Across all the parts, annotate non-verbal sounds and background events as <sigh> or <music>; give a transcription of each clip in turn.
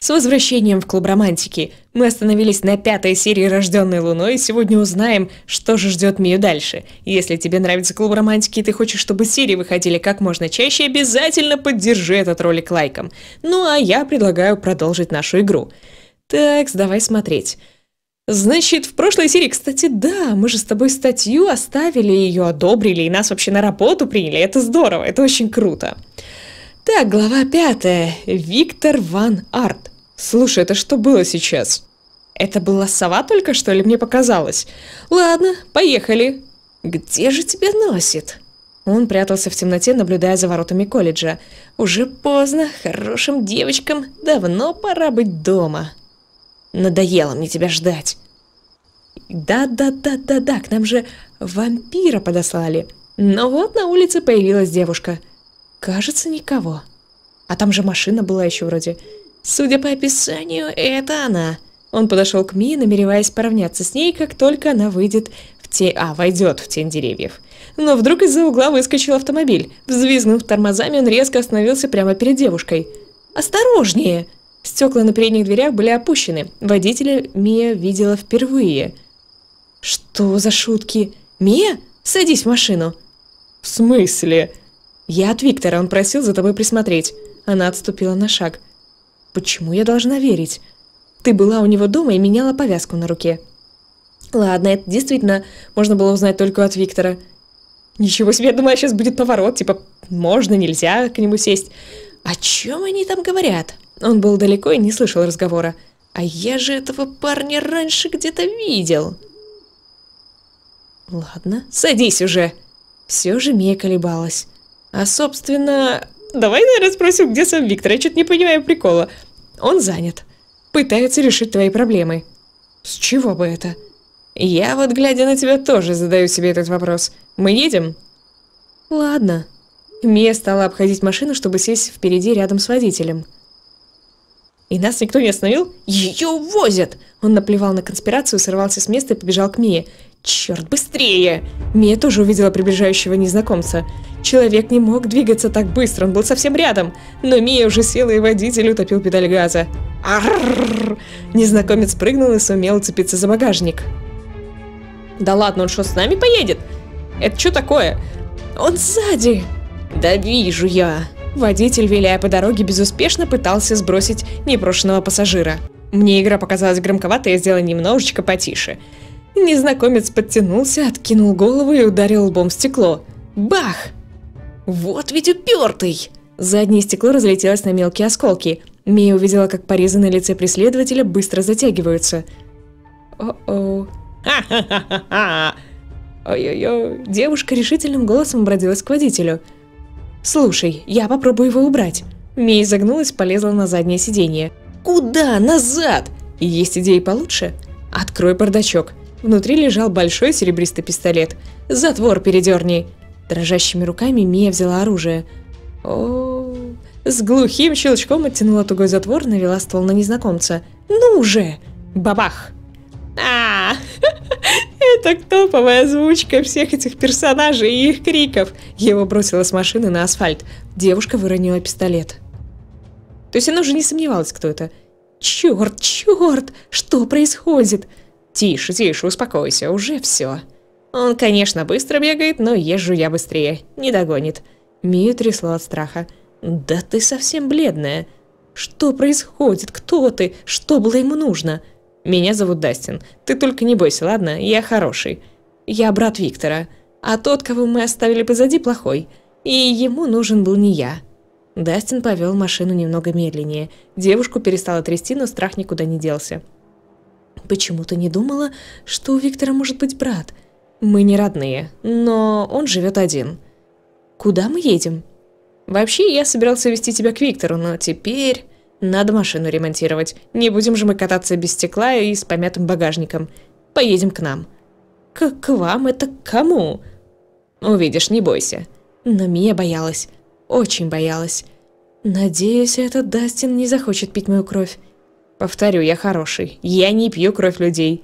С возвращением в клуб романтики. Мы остановились на пятой серии «Рожденной луной» и сегодня узнаем, что же ждет Мию дальше. Если тебе нравится клуб романтики и ты хочешь, чтобы серии выходили как можно чаще, обязательно поддержи этот ролик лайком. Ну а я предлагаю продолжить нашу игру. Так, давай смотреть. Значит, в прошлой серии, кстати, да, мы же с тобой статью оставили, ее одобрили и нас вообще на работу приняли. Это здорово, это очень круто. Так, глава пятая. Виктор Ван Арт. Слушай, это что было сейчас? Это была сова только что ли мне показалось? Ладно, поехали. Где же тебя носит? Он прятался в темноте, наблюдая за воротами колледжа. Уже поздно, хорошим девочкам давно пора быть дома. Надоело мне тебя ждать. Да-да-да-да-да, к нам же вампира подослали. Но вот на улице появилась девушка – Кажется, никого. А там же машина была еще вроде. Судя по описанию, это она. Он подошел к Ми, намереваясь поравняться с ней, как только она выйдет в тень... А, войдет в тень деревьев. Но вдруг из-за угла выскочил автомобиль. Взвизгнув тормозами, он резко остановился прямо перед девушкой. «Осторожнее!» Стекла на передних дверях были опущены. Водителя Мия видела впервые. «Что за шутки? Мия, садись в машину!» «В смысле?» «Я от Виктора, он просил за тобой присмотреть». Она отступила на шаг. «Почему я должна верить? Ты была у него дома и меняла повязку на руке». «Ладно, это действительно можно было узнать только от Виктора». «Ничего себе, я думаю, сейчас будет поворот, типа, можно, нельзя к нему сесть». «О чем они там говорят?» Он был далеко и не слышал разговора. «А я же этого парня раньше где-то видел!» «Ладно, садись уже!» Все же Мия колебалась. А, собственно, давай, наверное, спросим, где сам Виктор. Я что-то не понимаю прикола. Он занят. Пытается решить твои проблемы. С чего бы это? Я вот, глядя на тебя, тоже задаю себе этот вопрос. Мы едем? Ладно. Мия стала обходить машину, чтобы сесть впереди рядом с водителем. И нас никто не остановил? Ее увозят! Он наплевал на конспирацию, сорвался с места и побежал к Мие. Черт, быстрее! Мия тоже увидела приближающего незнакомца. Человек не мог двигаться так быстро, он был совсем рядом. Но Мия уже села и водитель утопил педаль газа. Аррррр! Незнакомец прыгнул и сумел уцепиться за багажник. Да ладно, он что, с нами поедет? Это что такое? Он сзади! Да вижу я! Водитель, виляя по дороге, безуспешно пытался сбросить непрошенного пассажира. Мне игра показалась громковатой, я сделала немножечко потише. Незнакомец подтянулся, откинул голову и ударил лбом в стекло. Бах! Вот ведь упертый! Заднее стекло разлетелось на мелкие осколки. Мия увидела, как порезы на лице преследователя быстро затягиваются. О-о. Ха-ха-ха-ха! Ой-ой-ой. Девушка решительным голосом обратилась к водителю – «Слушай, я попробую его убрать». Мия загнулась, полезла на заднее сиденье. «Куда? Назад!» «Есть идеи получше?» «Открой бардачок». Внутри лежал большой серебристый пистолет. «Затвор передерни!» Дрожащими руками Мия взяла оружие. О, -о, -о. С глухим щелчком оттянула тугой затвор, навела ствол на незнакомца. «Ну уже!» Бабах! а <laughs> Это топовая озвучка всех этих персонажей и их криков. Его бросила с машины на асфальт. Девушка выронила пистолет. То есть она уже не сомневалась, кто это. Черт, черт, что происходит? Тише, тише, успокойся, уже все. Он, конечно, быстро бегает, но езжу я быстрее. Не догонит. Мию трясло от страха. «Да ты совсем бледная. Что происходит? Кто ты? Что было ему нужно?» Меня зовут Дастин. Ты только не бойся, ладно? Я хороший. Я брат Виктора. А тот, кого мы оставили позади, плохой. И ему нужен был не я. Дастин повел машину немного медленнее. Девушку перестала трясти, но страх никуда не делся. Почему ты не думала, что у Виктора может быть брат? Мы не родные, но он живет один. Куда мы едем? Вообще, я собирался вести тебя к Виктору, но теперь... Надо машину ремонтировать. Не будем же мы кататься без стекла и с помятым багажником. Поедем к нам. К, к вам это к кому? Увидишь, не бойся. Но Мия боялась. Очень боялась. Надеюсь, этот Дастин не захочет пить мою кровь. Повторю, я хороший. Я не пью кровь людей.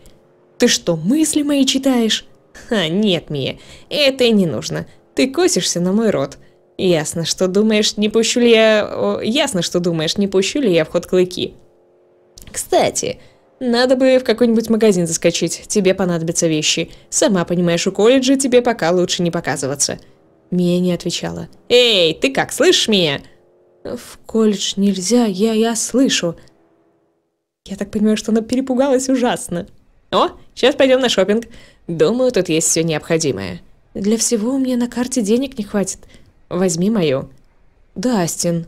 Ты что, мысли мои читаешь? Ха, нет, Мия, это и не нужно. Ты косишься на мой рот. Ясно, что думаешь, не пущу ли я... Ясно, что думаешь, не пущу ли я в ход клыки. Кстати, надо бы в какой-нибудь магазин заскочить, тебе понадобятся вещи. Сама понимаешь, у колледжа тебе пока лучше не показываться. Мия не отвечала. Эй, ты как, слышишь меня? В колледж нельзя, я, я слышу. Я так понимаю, что она перепугалась ужасно. О, сейчас пойдем на шопинг. Думаю, тут есть все необходимое. Для всего у меня на карте денег не хватит. Возьми мою». Дастин.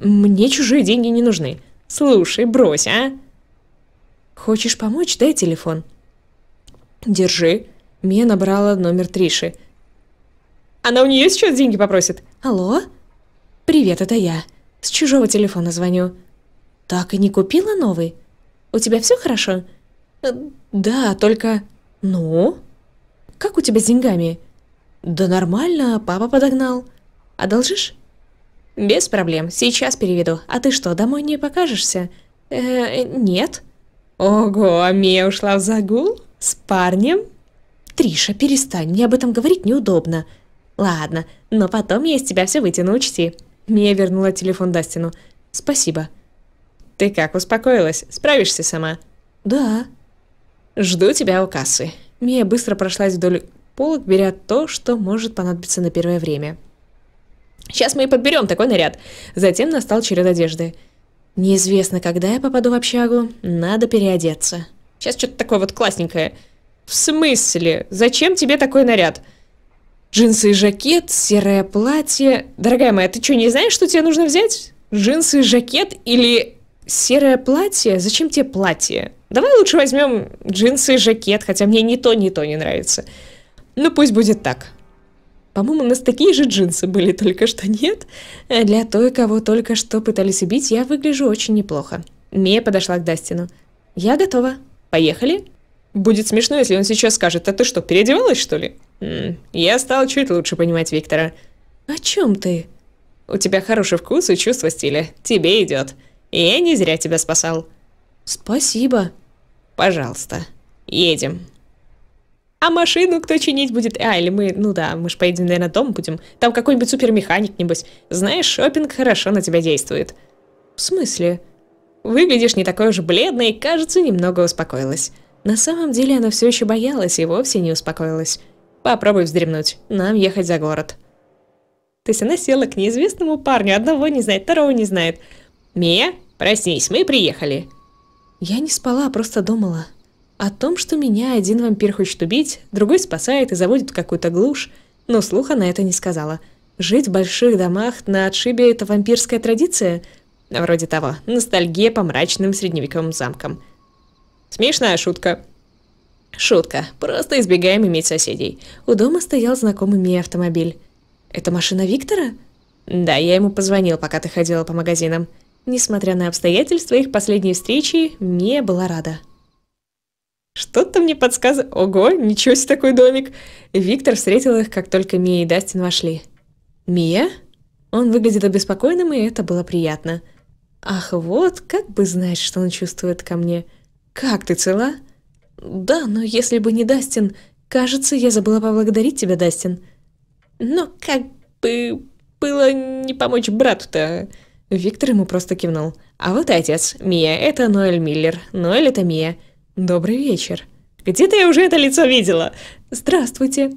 «Мне чужие деньги не нужны. Слушай, брось, а!» «Хочешь помочь? Дай телефон». «Держи». Мия набрала номер Триши. «Она у нее сейчас деньги попросит». «Алло?» «Привет, это я. С чужого телефона звоню». «Так и не купила новый? У тебя все хорошо?» э, «Да, только...» «Ну?» «Как у тебя с деньгами?» «Да нормально, папа подогнал. Одолжишь?» «Без проблем, сейчас переведу. А ты что, домой не покажешься?» э, «Нет». «Ого, Мия ушла в загул? С парнем?» «Триша, перестань, мне об этом говорить неудобно». «Ладно, но потом я из тебя все вытяну, учти». Мия вернула телефон Дастину. «Спасибо». «Ты как, успокоилась? Справишься сама?» «Да». «Жду тебя у кассы». Мия быстро прошлась вдоль полок берят то, что может понадобиться на первое время. «Сейчас мы и подберем такой наряд!» Затем настал черед одежды. «Неизвестно, когда я попаду в общагу. Надо переодеться». «Сейчас что-то такое вот классненькое». «В смысле? Зачем тебе такой наряд?» Джинсы и жакет, серое платье. Дорогая моя, ты что, не знаешь, что тебе нужно взять? Джинсы и жакет или серое платье? Зачем тебе платье? Давай лучше возьмем джинсы и жакет, хотя мне ни то, ни то не нравится. Ну пусть будет так. По-моему, у нас такие же джинсы были только что, нет? Э, для той, кого только что пытались убить, я выгляжу очень неплохо. Мия подошла к Дастину. «Я готова. Поехали?» «Будет смешно, если он сейчас скажет, а ты что, переодевалась, что ли?» М -м, «Я стал чуть лучше понимать Виктора». «О чем ты?» «У тебя хороший вкус и чувство стиля. Тебе идет. И я не зря тебя спасал». «Спасибо». «Пожалуйста. Едем» а машину кто чинить будет? А, или мы, ну да, мы же поедем, наверное, дом будем. Там какой-нибудь супермеханик, небось. Знаешь, шопинг хорошо на тебя действует. В смысле? Выглядишь не такой уж бледной, кажется, немного успокоилась. На самом деле она все еще боялась и вовсе не успокоилась. Попробуй вздремнуть, нам ехать за город. То есть она села к неизвестному парню, одного не знает, второго не знает. «Мия, проснись, мы приехали». Я не спала, а просто думала. О том, что меня один вампир хочет убить, другой спасает и заводит в какую-то глушь, но слух она это не сказала. Жить в больших домах на отшибе – это вампирская традиция? Вроде того, ностальгия по мрачным средневековым замкам. Смешная шутка. Шутка. Просто избегаем иметь соседей. У дома стоял знакомый мне автомобиль. «Это машина Виктора?» «Да, я ему позвонил, пока ты ходила по магазинам». Несмотря на обстоятельства их последней встречи, Мия была рада. Что-то мне подсказывает... Ого, ничего себе такой домик. Виктор встретил их, как только Мия и Дастин вошли. «Мия?» Он выглядит обеспокоенным, и это было приятно. «Ах, вот, как бы знать, что он чувствует ко мне. Как ты цела?» «Да, но если бы не Дастин...» «Кажется, я забыла поблагодарить тебя, Дастин». «Но как бы было не помочь брату-то?» Виктор ему просто кивнул. «А вот и отец. Мия, это Ноэль Миллер. Ноэль — это Мия. «Добрый вечер. Где-то я уже это лицо видела. Здравствуйте».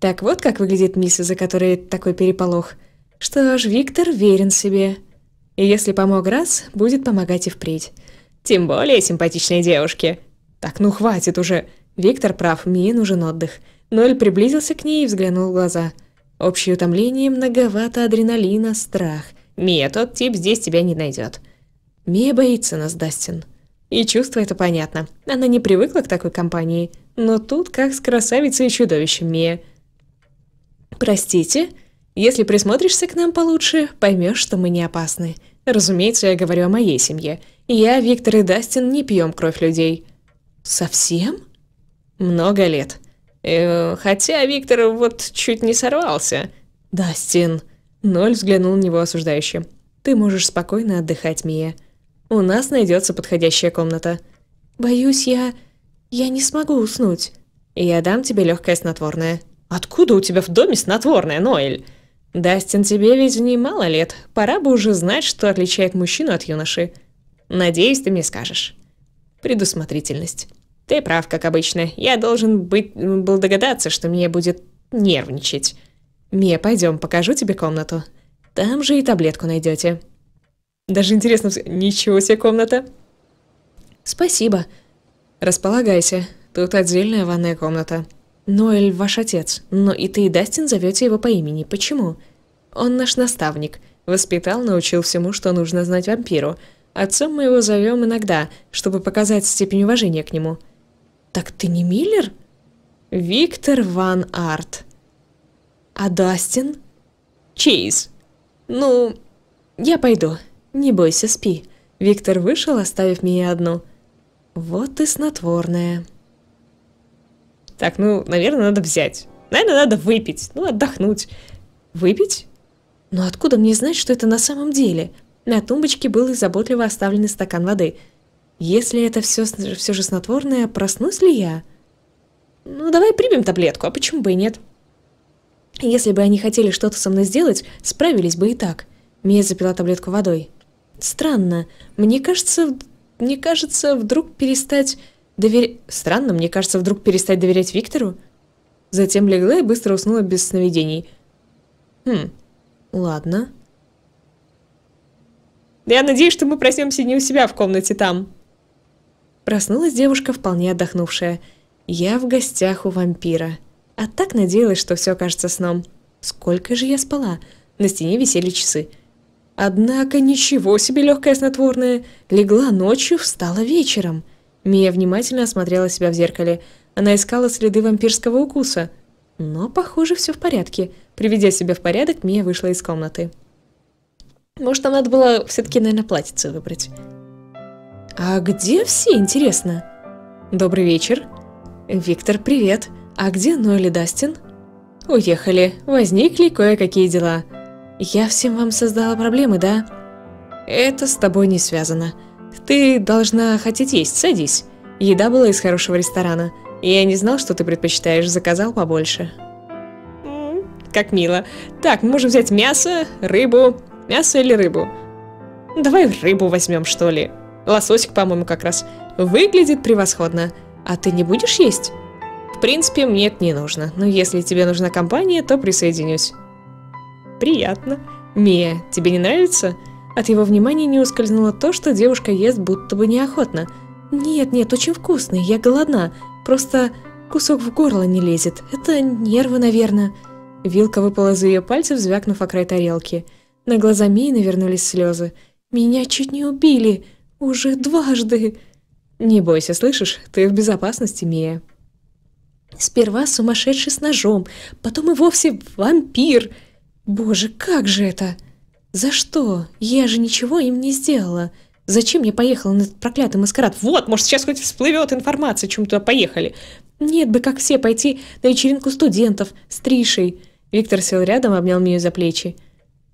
Так вот как выглядит мисс, за которой такой переполох. Что ж, Виктор верен себе. И если помог раз, будет помогать и впредь. Тем более симпатичной девушке. Так, ну хватит уже. Виктор прав, Мии нужен отдых. Ноль приблизился к ней и взглянул в глаза. Общее утомление, многовато адреналина, страх. «Мия, тот тип здесь тебя не найдет». «Мия боится нас, Дастин». И чувство это понятно. Она не привыкла к такой компании. Но тут как с красавицей и чудовищем Мия. «Простите, если присмотришься к нам получше, поймешь, что мы не опасны. Разумеется, я говорю о моей семье. Я, Виктор и Дастин не пьем кровь людей». «Совсем?» «Много лет». Э, хотя Виктор вот чуть не сорвался. «Дастин». Ноль взглянул на него осуждающе. «Ты можешь спокойно отдыхать, Мия. У нас найдется подходящая комната. Боюсь, я... я не смогу уснуть. Я дам тебе легкое снотворное. Откуда у тебя в доме снотворное, Ноэль? Дастин, тебе ведь немало лет. Пора бы уже знать, что отличает мужчину от юноши. Надеюсь, ты мне скажешь. Предусмотрительность. Ты прав, как обычно. Я должен быть, был догадаться, что мне будет нервничать. Мия, пойдем, покажу тебе комнату. Там же и таблетку найдете. Даже интересно, ничего себе комната. Спасибо. Располагайся, тут отдельная ванная комната. Ноэль ваш отец, но и ты и Дастин зовете его по имени. Почему? Он наш наставник. Воспитал, научил всему, что нужно знать вампиру. Отцом мы его зовем иногда, чтобы показать степень уважения к нему. Так ты не Миллер? Виктор Ван Арт. А Дастин? Чейз. Ну, я пойду. «Не бойся, спи». Виктор вышел, оставив меня одну. «Вот и снотворное». Так, ну, наверное, надо взять. Наверное, надо выпить. Ну, отдохнуть. Выпить? Но откуда мне знать, что это на самом деле? На тумбочке был и заботливо оставленный стакан воды. Если это все, все же снотворное, проснусь ли я? Ну, давай примем таблетку, а почему бы и нет? Если бы они хотели что-то со мной сделать, справились бы и так. Мия запила таблетку водой. Странно. Мне кажется, мне кажется, вдруг перестать доверять... Странно, мне кажется, вдруг перестать доверять Виктору? Затем легла и быстро уснула без сновидений. Хм, ладно. Я надеюсь, что мы проснемся не у себя в комнате там. Проснулась девушка, вполне отдохнувшая. Я в гостях у вампира. А так надеялась, что все окажется сном. Сколько же я спала? На стене висели часы. Однако ничего себе легкое снотворное. Легла ночью, встала вечером. Мия внимательно осмотрела себя в зеркале. Она искала следы вампирского укуса. Но, похоже, все в порядке. Приведя себя в порядок, Мия вышла из комнаты. Может, там надо было все-таки, наверное, платьице выбрать. А где все, интересно? Добрый вечер. Виктор, привет. А где Нойли Дастин? Уехали. Возникли кое-какие дела. Я всем вам создала проблемы, да? Это с тобой не связано. Ты должна хотеть есть, садись. Еда была из хорошего ресторана. Я не знал, что ты предпочитаешь, заказал побольше. Как мило. Так, мы можем взять мясо, рыбу. Мясо или рыбу? Давай рыбу возьмем, что ли. Лососик, по-моему, как раз. Выглядит превосходно. А ты не будешь есть? В принципе, мне это не нужно. Но если тебе нужна компания, то присоединюсь приятно. Мия, тебе не нравится? От его внимания не ускользнуло то, что девушка ест будто бы неохотно. Нет, нет, очень вкусный, я голодна. Просто кусок в горло не лезет. Это нервы, наверное. Вилка выпала за ее пальцев, звякнув о край тарелки. На глаза Мии навернулись слезы. «Меня чуть не убили! Уже дважды!» «Не бойся, слышишь? Ты в безопасности, Мия!» «Сперва сумасшедший с ножом, потом и вовсе вампир!» Боже, как же это? За что? Я же ничего им не сделала. Зачем я поехала на этот проклятый маскарад? Вот, может, сейчас хоть всплывет информация, чем туда поехали. Нет бы, как все, пойти на вечеринку студентов с Тришей. Виктор сел рядом, и обнял меня за плечи.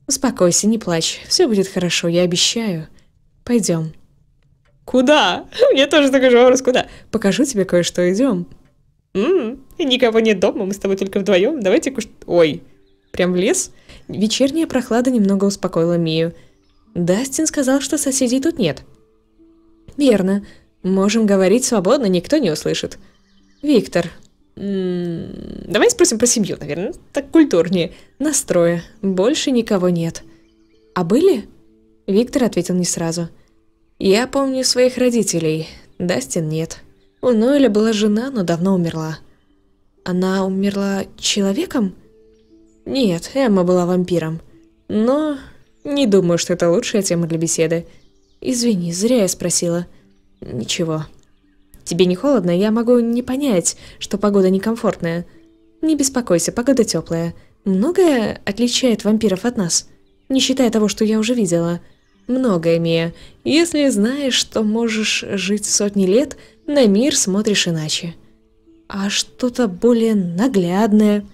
«Успокойся, не плачь. Все будет хорошо, я обещаю. Пойдем». «Куда? Мне <laughs> тоже такой же вопрос, куда?» «Покажу тебе кое-что, идем». «Ммм, никого нет дома, мы с тобой только вдвоем. Давайте куш...» «Ой, Прям в лес? Вечерняя прохлада немного успокоила Мию. Дастин сказал, что соседей тут нет. Верно. Можем говорить свободно, никто не услышит. Виктор. М-м, давай спросим про семью, наверное. Так культурнее. Настроя. Больше никого нет. А были? Виктор ответил не сразу. Я помню своих родителей. Дастин нет. У Нойля была жена, но давно умерла. Она умерла человеком? — нет, Эмма была вампиром. Но не думаю, что это лучшая тема для беседы. Извини, зря я спросила. Ничего. Тебе не холодно? Я могу не понять, что погода некомфортная. Не беспокойся, погода теплая. Многое отличает вампиров от нас, не считая того, что я уже видела. Многое, Мия. Если знаешь, что можешь жить сотни лет, на мир смотришь иначе. А что-то более наглядное...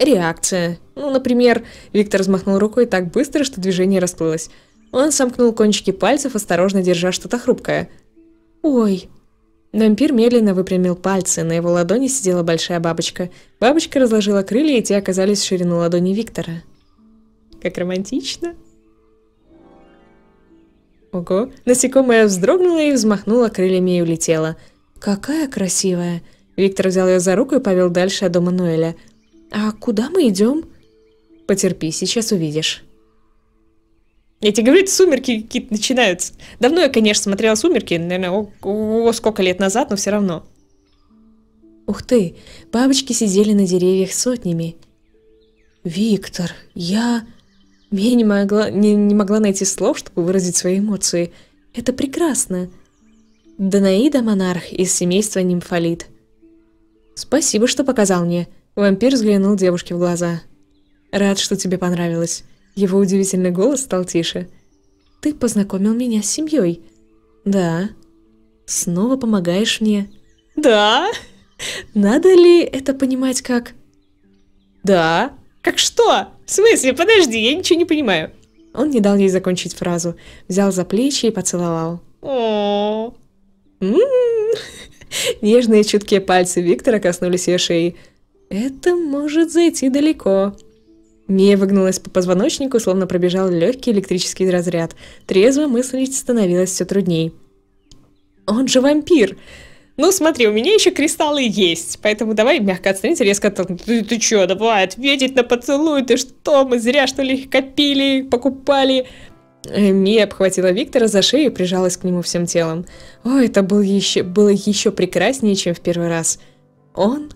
Реакция. Ну, например, Виктор взмахнул рукой так быстро, что движение расплылось. Он сомкнул кончики пальцев, осторожно держа что-то хрупкое. «Ой!» Вампир медленно выпрямил пальцы, на его ладони сидела большая бабочка. Бабочка разложила крылья, и те оказались в ширину ладони Виктора. Как романтично. Ого. Насекомое вздрогнуло и взмахнуло крыльями и улетело. Какая красивая. Виктор взял ее за руку и повел дальше от дома Ноэля. А куда мы идем? Потерпи, сейчас увидишь. Я тебе говорю, сумерки какие-то начинаются. Давно я, конечно, смотрела сумерки, наверное, о, о, о сколько лет назад, но все равно. Ух ты, бабочки сидели на деревьях сотнями. Виктор, я... Я не могла, не, не могла найти слов, чтобы выразить свои эмоции. Это прекрасно. Данаида монарх из семейства нимфалит. Спасибо, что показал мне. Вампир взглянул девушке в глаза. «Рад, что тебе понравилось». Его удивительный голос стал тише. «Ты познакомил меня с семьей». «Да». «Снова помогаешь мне». «Да». «Надо ли это понимать как...» «Да». «Как что? В смысле? Подожди, я ничего не понимаю». Он не дал ей закончить фразу, взял за плечи и поцеловал. О. «М-м-м». Нежные чуткие пальцы Виктора коснулись ее шеи. Это может зайти далеко. Мия выгнулась по позвоночнику, словно пробежал легкий электрический разряд. Трезво мыслить становилось все трудней. «Он же вампир!» «Ну смотри, у меня еще кристаллы есть, поэтому давай мягко отстранить резко там, ты, ты че, давай ответить на поцелуй, ты что, мы зря что ли их копили, покупали?» э, Мия обхватила Виктора за шею и прижалась к нему всем телом. О, это был еще, было еще прекраснее, чем в первый раз. Он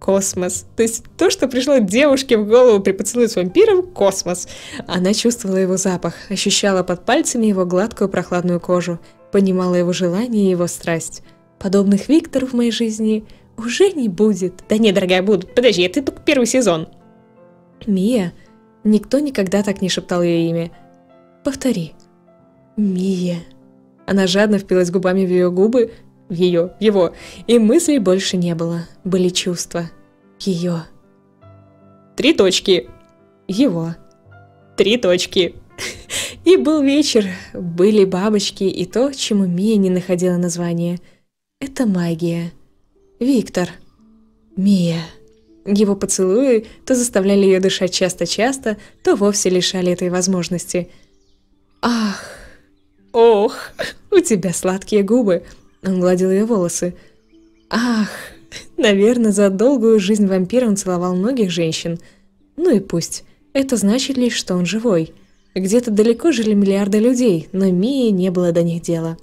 космос. То есть то, что пришло девушке в голову при поцелуе с вампиром – космос. Она чувствовала его запах, ощущала под пальцами его гладкую прохладную кожу, понимала его желание и его страсть. Подобных Виктор в моей жизни уже не будет. Да нет, дорогая, будут. Подожди, это только первый сезон. Мия. Никто никогда так не шептал ее имя. Повтори. Мия. Она жадно впилась губами в ее губы, в ее, его. И мыслей больше не было, были чувства. Ее. Три точки. Его. Три точки. <laughs> И был вечер, были бабочки и то, чему Мия не находила название. Это магия. Виктор. Мия. Его поцелуи то заставляли ее дышать часто-часто, то вовсе лишали этой возможности. Ах, ох, <laughs> у тебя сладкие губы. Он гладил ее волосы. Ах, наверное, за долгую жизнь вампира он целовал многих женщин. Ну и пусть. Это значит лишь, что он живой. Где-то далеко жили миллиарды людей, но Мии не было до них дела.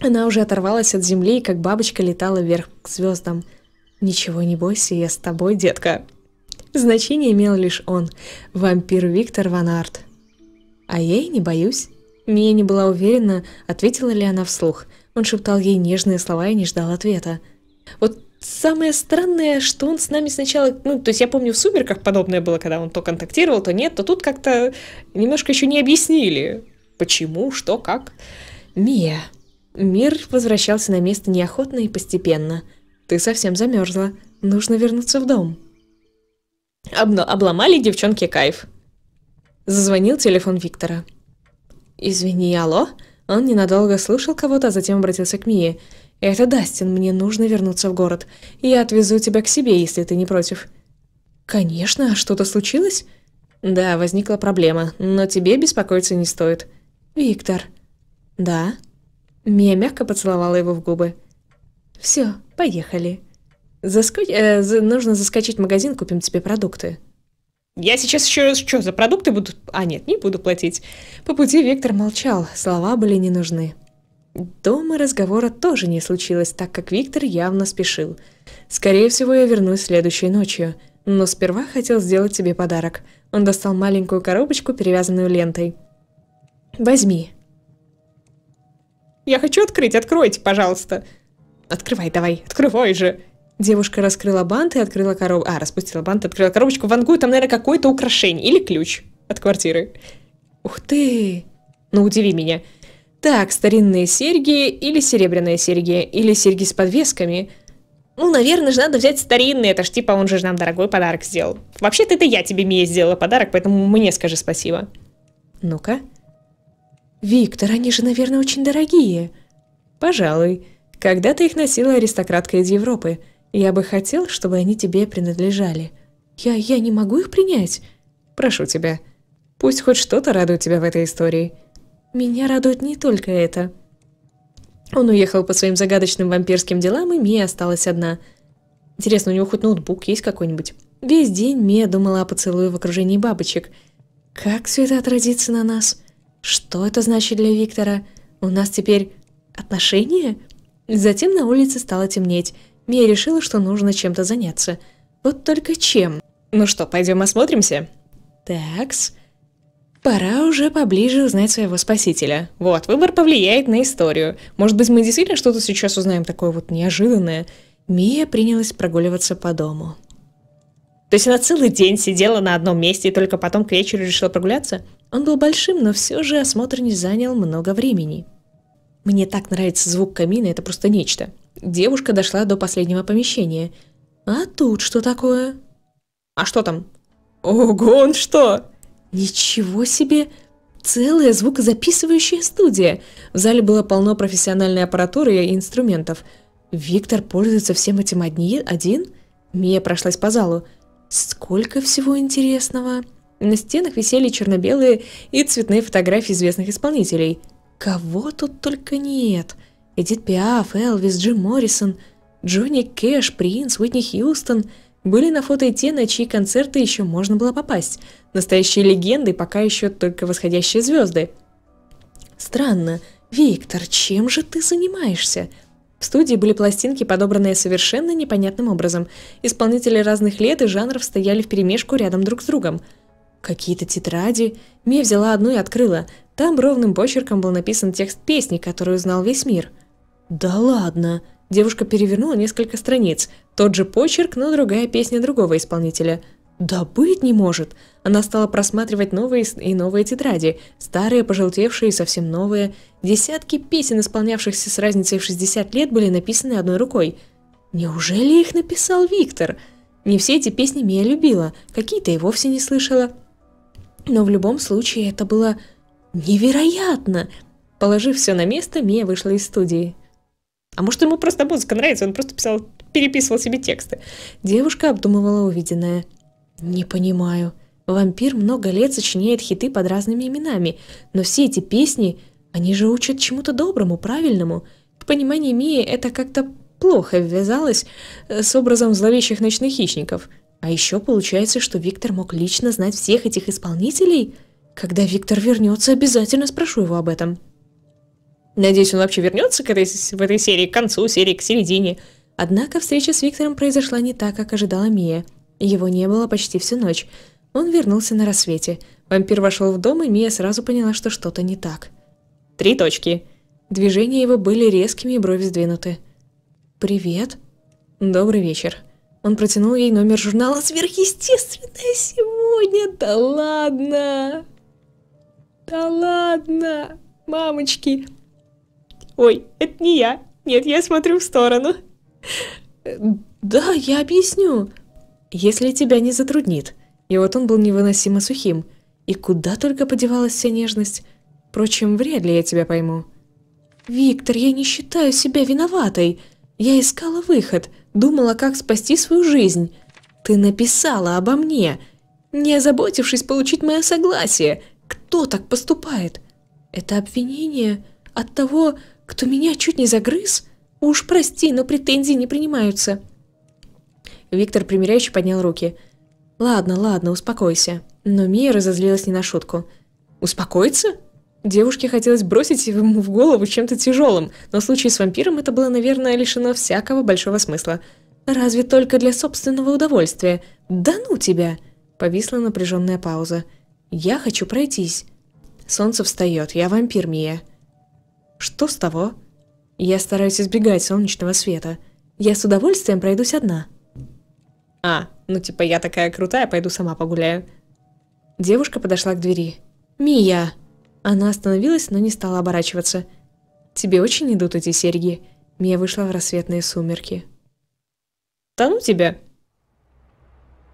Она уже оторвалась от земли и как бабочка летала вверх к звездам. «Ничего не бойся, я с тобой, детка». Значение имел лишь он, вампир Виктор Ван Арт. «А я и не боюсь». Мия не была уверена, ответила ли она вслух. Он шептал ей нежные слова и не ждал ответа. Вот самое странное, что он с нами сначала... Ну, то есть я помню в «Сумерках» подобное было, когда он то контактировал, то нет, то тут как-то немножко еще не объяснили, почему, что, как. Мия. Мир возвращался на место неохотно и постепенно. Ты совсем замерзла. Нужно вернуться в дом. Обно обломали девчонки кайф. Зазвонил телефон Виктора. «Извини, алло?» Он ненадолго слушал кого-то, а затем обратился к Мии. «Это Дастин, мне нужно вернуться в город. Я отвезу тебя к себе, если ты не против». «Конечно, а что-то случилось?» «Да, возникла проблема, но тебе беспокоиться не стоит». «Виктор». «Да?» Мия мягко поцеловала его в губы. «Все, поехали. Заскоч... Э, нужно заскочить в магазин, купим тебе продукты». Я сейчас еще раз что, за продукты буду... А, нет, не буду платить. По пути Виктор молчал, слова были не нужны. Дома разговора тоже не случилось, так как Виктор явно спешил. «Скорее всего, я вернусь следующей ночью. Но сперва хотел сделать себе подарок». Он достал маленькую коробочку, перевязанную лентой. «Возьми». «Я хочу открыть, откройте, пожалуйста». «Открывай давай, открывай же». Девушка раскрыла бант и открыла коробку. А, распустила бант, открыла коробочку. В Вангую там, наверное, какое-то украшение или ключ от квартиры. Ух ты! Ну, удиви меня. Так, старинные серьги или серебряные серьги, или серьги с подвесками. Ну, наверное же, надо взять старинные, это ж типа он же нам дорогой подарок сделал. Вообще-то это я тебе, Мия, сделала подарок, поэтому мне скажи спасибо. Ну-ка. Виктор, они же, наверное, очень дорогие. Пожалуй. Когда-то их носила аристократка из Европы – я бы хотел, чтобы они тебе принадлежали. Я... я не могу их принять. Прошу тебя. Пусть хоть что-то радует тебя в этой истории. Меня радует не только это. Он уехал по своим загадочным вампирским делам, и Мия осталась одна. Интересно, у него хоть ноутбук есть какой-нибудь? Весь день Мия думала о поцелуе в окружении бабочек. Как все это отразится на нас? Что это значит для Виктора? У нас теперь отношения? Затем на улице стало темнеть. Мия решила, что нужно чем-то заняться. Вот только чем? Ну что, пойдем осмотримся? Такс. Пора уже поближе узнать своего спасителя. Вот, выбор повлияет на историю. Может быть, мы действительно что-то сейчас узнаем такое вот неожиданное. Мия принялась прогуливаться по дому. То есть она целый день сидела на одном месте и только потом к вечеру решила прогуляться? Он был большим, но все же осмотр не занял много времени. Мне так нравится звук камина, это просто нечто. Девушка дошла до последнего помещения. А тут что такое? А что там? Ого, он что? Ничего себе! Целая звукозаписывающая студия. В зале было полно профессиональной аппаратуры и инструментов. Виктор пользуется всем этим одни, один? Мия прошлась по залу. Сколько всего интересного. На стенах висели черно-белые и цветные фотографии известных исполнителей. Кого тут только нет. Эдит Пиаф, Элвис, Джим Моррисон, Джонни Кэш, Принц, Уитни Хьюстон были на фото и те, на чьи концерты еще можно было попасть. Настоящие легенды, пока еще только восходящие звезды. Странно. Виктор, чем же ты занимаешься? В студии были пластинки, подобранные совершенно непонятным образом. Исполнители разных лет и жанров стояли в перемешку рядом друг с другом. Какие-то тетради. Мия взяла одну и открыла. Там ровным почерком был написан текст песни, которую знал весь мир – да ладно. Девушка перевернула несколько страниц. Тот же почерк, но другая песня другого исполнителя. Да быть не может. Она стала просматривать новые и новые тетради, старые, пожелтевшие и совсем новые. Десятки песен, исполнявшихся с разницей в 60 лет, были написаны одной рукой. Неужели их написал Виктор? Не все эти песни Мия любила, какие-то и вовсе не слышала. Но в любом случае это было невероятно. Положив все на место, Мия вышла из студии. А может, ему просто музыка нравится, он просто писал, переписывал себе тексты. Девушка обдумывала увиденное. «Не понимаю. Вампир много лет сочиняет хиты под разными именами, но все эти песни, они же учат чему-то доброму, правильному. В понимании Мии это как-то плохо ввязалось э, с образом зловещих ночных хищников. А еще получается, что Виктор мог лично знать всех этих исполнителей? Когда Виктор вернется, обязательно спрошу его об этом». Надеюсь, он вообще вернется к этой, в этой серии, к концу серии, к середине. Однако встреча с Виктором произошла не так, как ожидала Мия. Его не было почти всю ночь. Он вернулся на рассвете. Вампир вошел в дом, и Мия сразу поняла, что что-то не так. Три точки. Движения его были резкими и брови сдвинуты. «Привет». «Добрый вечер». Он протянул ей номер журнала «Сверхъестественное сегодня». Да ладно! Да ладно! Мамочки! Ой, это не я. Нет, я смотрю в сторону. Да, я объясню. Если тебя не затруднит. И вот он был невыносимо сухим. И куда только подевалась вся нежность. Впрочем, вряд ли я тебя пойму. Виктор, я не считаю себя виноватой. Я искала выход, думала, как спасти свою жизнь. Ты написала обо мне, не озаботившись получить мое согласие. Кто так поступает? Это обвинение от того, кто меня чуть не загрыз? Уж прости, но претензии не принимаются. Виктор примиряюще поднял руки. Ладно, ладно, успокойся. Но Мия разозлилась не на шутку. Успокоиться? Девушке хотелось бросить ему в голову чем-то тяжелым, но в случае с вампиром это было, наверное, лишено всякого большого смысла. Разве только для собственного удовольствия. Да ну тебя! Повисла напряженная пауза. Я хочу пройтись. Солнце встает, я вампир Мия. Что с того? Я стараюсь избегать солнечного света. Я с удовольствием пройдусь одна. А, ну типа я такая крутая, пойду сама погуляю. Девушка подошла к двери. «Мия!» Она остановилась, но не стала оборачиваться. «Тебе очень идут эти серьги?» Мия вышла в рассветные сумерки. «Да ну тебя!»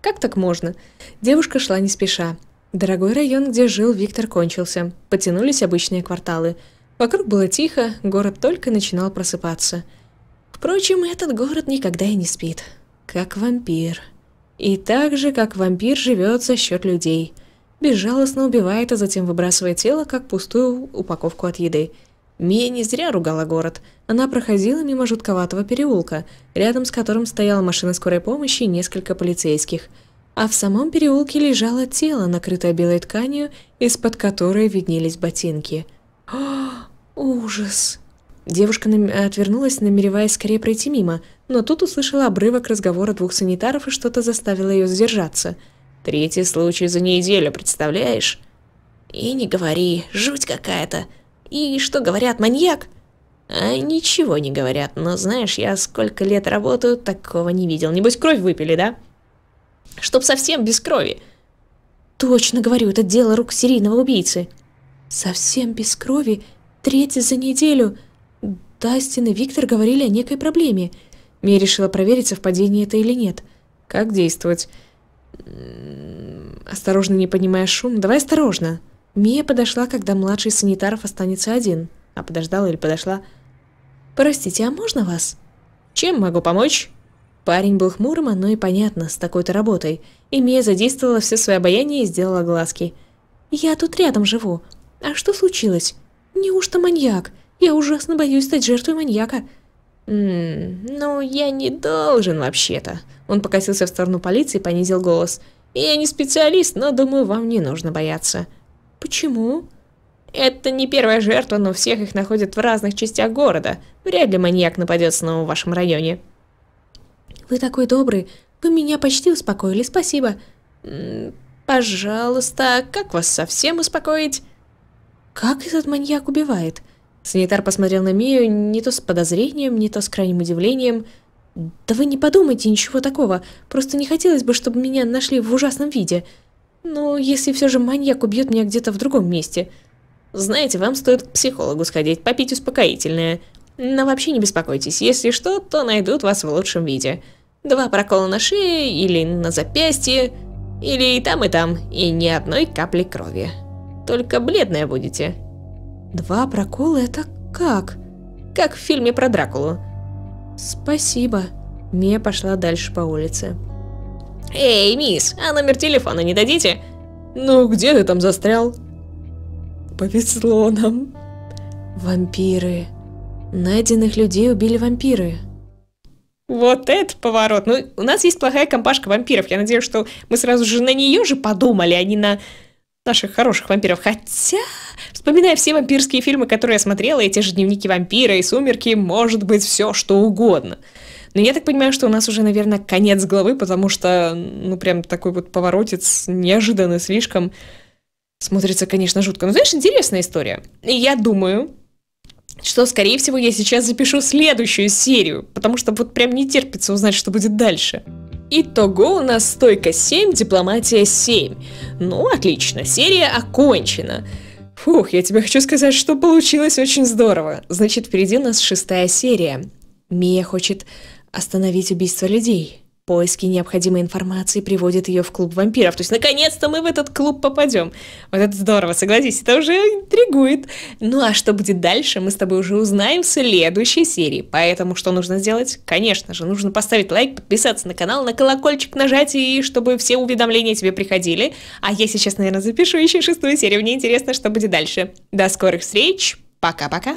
«Как так можно?» Девушка шла не спеша. Дорогой район, где жил Виктор, кончился. Потянулись обычные кварталы – Вокруг было тихо, город только начинал просыпаться. Впрочем, этот город никогда и не спит. Как вампир. И так же, как вампир живет за счет людей. Безжалостно убивает, а затем выбрасывает тело, как пустую упаковку от еды. Мия не зря ругала город. Она проходила мимо жутковатого переулка, рядом с которым стояла машина скорой помощи и несколько полицейских. А в самом переулке лежало тело, накрытое белой тканью, из-под которой виднелись ботинки. О, <gasps> а, Ужас. Девушка э, отвернулась, намереваясь скорее пройти мимо, но тут услышала обрывок разговора двух санитаров и что-то заставило ее сдержаться. Третий случай за неделю, представляешь? И не говори, жуть какая-то. И что говорят, маньяк? А ничего не говорят, но знаешь, я сколько лет работаю, такого не видел. Небось, кровь выпили, да? Чтоб совсем без крови. Точно говорю, это дело рук серийного убийцы. Совсем без крови? Третий за неделю. Дастин и Виктор говорили о некой проблеме. Мия решила проверить, совпадение это или нет. Как действовать? Осторожно, не понимая шум. Давай осторожно. Мия подошла, когда младший санитаров останется один. А подождала или подошла? Простите, а можно вас? Чем могу помочь? Парень был хмурым, а но и понятно, с такой-то работой. И Мия задействовала все свое обаяние и сделала глазки. «Я тут рядом живу. А что случилось? Неужто маньяк? Я ужасно боюсь стать жертвой маньяка. Ммм, ну я не должен вообще-то. Он покосился в сторону полиции и понизил голос. Я не специалист, но думаю, вам не нужно бояться. Почему? Это не первая жертва, но всех их находят в разных частях города. Вряд ли маньяк нападет снова в вашем районе. Вы такой добрый. Вы меня почти успокоили, спасибо. М -м, пожалуйста, как вас совсем успокоить? Как этот маньяк убивает? Санитар посмотрел на Мию не то с подозрением, не то с крайним удивлением. «Да вы не подумайте ничего такого, просто не хотелось бы, чтобы меня нашли в ужасном виде. Но ну, если все же маньяк убьет меня где-то в другом месте...» «Знаете, вам стоит к психологу сходить, попить успокоительное. Но вообще не беспокойтесь, если что, то найдут вас в лучшем виде. Два прокола на шее или на запястье, или и там, и там, и ни одной капли крови». Только бледная будете. Два прокола это как? Как в фильме про Дракулу. Спасибо. Мия пошла дальше по улице. Эй, мисс, а номер телефона не дадите? Ну, где ты там застрял? Повезло нам. Вампиры. Найденных людей убили вампиры. Вот это поворот. Ну, у нас есть плохая компашка вампиров. Я надеюсь, что мы сразу же на нее же подумали, а не на наших хороших вампиров. Хотя, вспоминая все вампирские фильмы, которые я смотрела, эти же «Дневники вампира», и «Сумерки», может быть, все что угодно. Но я так понимаю, что у нас уже, наверное, конец главы, потому что, ну, прям такой вот поворотец неожиданно слишком смотрится, конечно, жутко. Но знаешь, интересная история. И я думаю, что, скорее всего, я сейчас запишу следующую серию, потому что вот прям не терпится узнать, что будет дальше. Итого у нас стойка 7, дипломатия 7. Ну, отлично, серия окончена. Фух, я тебе хочу сказать, что получилось очень здорово. Значит, впереди у нас шестая серия. Мия хочет остановить убийство людей. Поиски необходимой информации приводят ее в клуб вампиров. То есть, наконец-то мы в этот клуб попадем. Вот это здорово, согласись, это уже интригует. Ну а что будет дальше, мы с тобой уже узнаем в следующей серии. Поэтому что нужно сделать? Конечно же, нужно поставить лайк, подписаться на канал, на колокольчик нажать, и чтобы все уведомления тебе приходили. А я сейчас, наверное, запишу еще шестую серию. Мне интересно, что будет дальше. До скорых встреч. Пока-пока.